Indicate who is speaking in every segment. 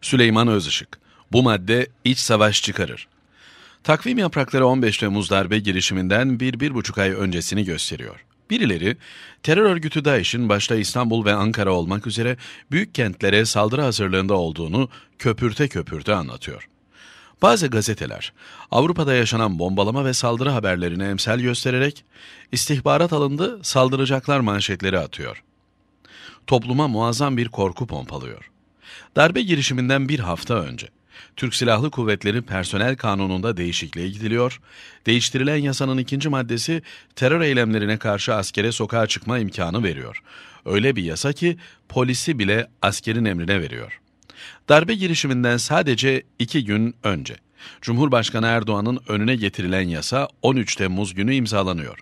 Speaker 1: Süleyman Özışık. Bu madde iç savaş çıkarır. Takvim yaprakları 15 Temmuz darbe girişiminden bir, bir buçuk ay öncesini gösteriyor. Birileri terör örgütü DAEŞ'in başta İstanbul ve Ankara olmak üzere büyük kentlere saldırı hazırlığında olduğunu köpürte köpürte anlatıyor. Bazı gazeteler Avrupa'da yaşanan bombalama ve saldırı haberlerine emsel göstererek istihbarat alındı saldıracaklar manşetleri atıyor. Topluma muazzam bir korku pompalıyor. Darbe girişiminden bir hafta önce Türk Silahlı Kuvvetleri personel kanununda değişikliğe gidiliyor. Değiştirilen yasanın ikinci maddesi terör eylemlerine karşı askere sokağa çıkma imkanı veriyor. Öyle bir yasa ki polisi bile askerin emrine veriyor. Darbe girişiminden sadece iki gün önce Cumhurbaşkanı Erdoğan'ın önüne getirilen yasa 13 Temmuz günü imzalanıyor.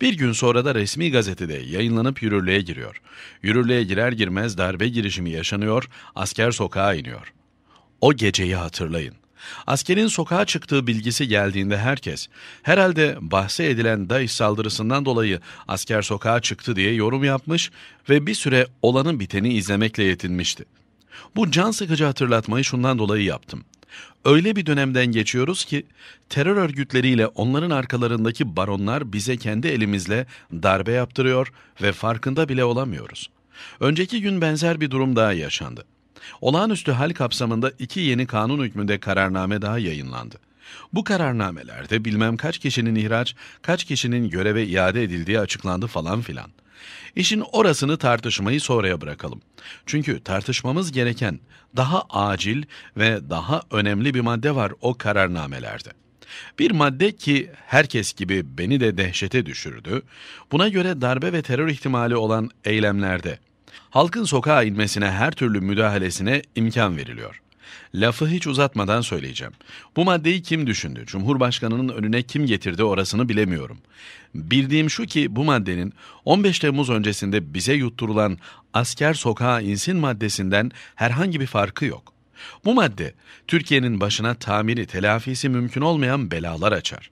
Speaker 1: Bir gün sonra da resmi gazetede yayınlanıp yürürlüğe giriyor. Yürürlüğe girer girmez darbe girişimi yaşanıyor, asker sokağa iniyor. O geceyi hatırlayın. Askerin sokağa çıktığı bilgisi geldiğinde herkes, herhalde bahse edilen DAEŞ saldırısından dolayı asker sokağa çıktı diye yorum yapmış ve bir süre olanın biteni izlemekle yetinmişti. Bu can sıkıcı hatırlatmayı şundan dolayı yaptım. Öyle bir dönemden geçiyoruz ki terör örgütleriyle onların arkalarındaki baronlar bize kendi elimizle darbe yaptırıyor ve farkında bile olamıyoruz. Önceki gün benzer bir durum daha yaşandı. Olağanüstü hal kapsamında iki yeni kanun hükmünde kararname daha yayınlandı. Bu kararnamelerde bilmem kaç kişinin ihraç, kaç kişinin göreve iade edildiği açıklandı falan filan. İşin orasını tartışmayı sonraya bırakalım. Çünkü tartışmamız gereken daha acil ve daha önemli bir madde var o kararnamelerde. Bir madde ki herkes gibi beni de dehşete düşürdü. Buna göre darbe ve terör ihtimali olan eylemlerde halkın sokağa inmesine her türlü müdahalesine imkan veriliyor. Lafı hiç uzatmadan söyleyeceğim. Bu maddeyi kim düşündü? Cumhurbaşkanının önüne kim getirdi orasını bilemiyorum. Bildiğim şu ki bu maddenin 15 Temmuz öncesinde bize yutturulan asker sokağa insin maddesinden herhangi bir farkı yok. Bu madde Türkiye'nin başına tamiri telafisi mümkün olmayan belalar açar.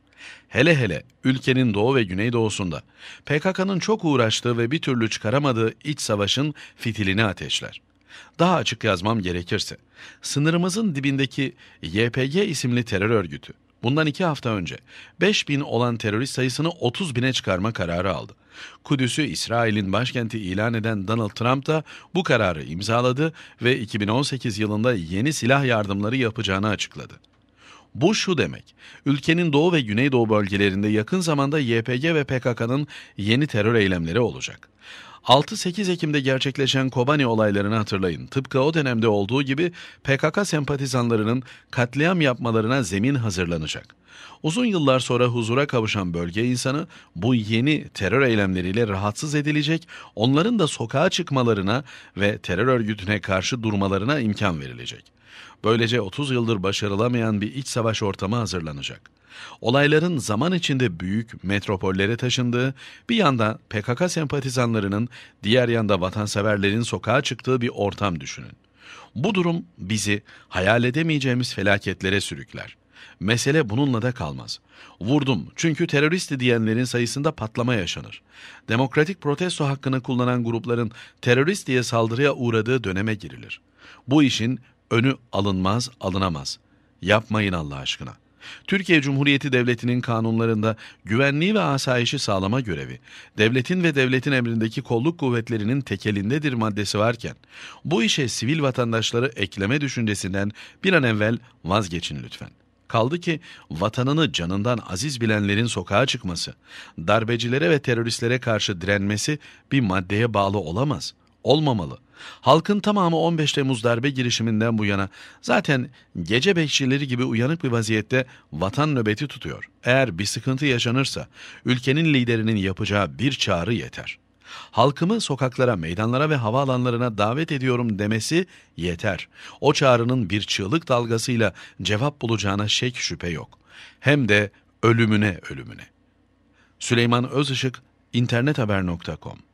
Speaker 1: Hele hele ülkenin doğu ve güneydoğusunda PKK'nın çok uğraştığı ve bir türlü çıkaramadığı iç savaşın fitilini ateşler. Daha açık yazmam gerekirse, sınırımızın dibindeki YPG isimli terör örgütü, bundan iki hafta önce 5 bin olan terörist sayısını 30 bine çıkarma kararı aldı. Kudüs'ü İsrail'in başkenti ilan eden Donald Trump da bu kararı imzaladı ve 2018 yılında yeni silah yardımları yapacağını açıkladı. Bu şu demek, ülkenin doğu ve güneydoğu bölgelerinde yakın zamanda YPG ve PKK'nın yeni terör eylemleri olacak. 6-8 Ekim'de gerçekleşen Kobani olaylarını hatırlayın. Tıpkı o dönemde olduğu gibi PKK sempatizanlarının katliam yapmalarına zemin hazırlanacak. Uzun yıllar sonra huzura kavuşan bölge insanı bu yeni terör eylemleriyle rahatsız edilecek, onların da sokağa çıkmalarına ve terör örgütüne karşı durmalarına imkan verilecek. Böylece 30 yıldır başarılamayan bir iç savaş ortamı hazırlanacak. Olayların zaman içinde büyük metropollere taşındığı, bir yanda PKK sempatizanlarının diğer yanda vatanseverlerin sokağa çıktığı bir ortam düşünün. Bu durum bizi hayal edemeyeceğimiz felaketlere sürükler. Mesele bununla da kalmaz. Vurdum çünkü teröristi diyenlerin sayısında patlama yaşanır. Demokratik protesto hakkını kullanan grupların terörist diye saldırıya uğradığı döneme girilir. Bu işin önü alınmaz, alınamaz. Yapmayın Allah aşkına.'' Türkiye Cumhuriyeti Devleti'nin kanunlarında güvenliği ve asayişi sağlama görevi, devletin ve devletin emrindeki kolluk kuvvetlerinin tekelindedir maddesi varken, bu işe sivil vatandaşları ekleme düşüncesinden bir an evvel vazgeçin lütfen. Kaldı ki vatanını canından aziz bilenlerin sokağa çıkması, darbecilere ve teröristlere karşı direnmesi bir maddeye bağlı olamaz.'' olmamalı. Halkın tamamı 15 Temmuz darbe girişiminden bu yana zaten gece bekçileri gibi uyanık bir vaziyette vatan nöbeti tutuyor. Eğer bir sıkıntı yaşanırsa ülkenin liderinin yapacağı bir çağrı yeter. Halkımı sokaklara, meydanlara ve havaalanlarına davet ediyorum demesi yeter. O çağrının bir çığlık dalgasıyla cevap bulacağına şek şüphe yok. Hem de ölümüne ölümüne. Süleyman Özışık, internethaber.com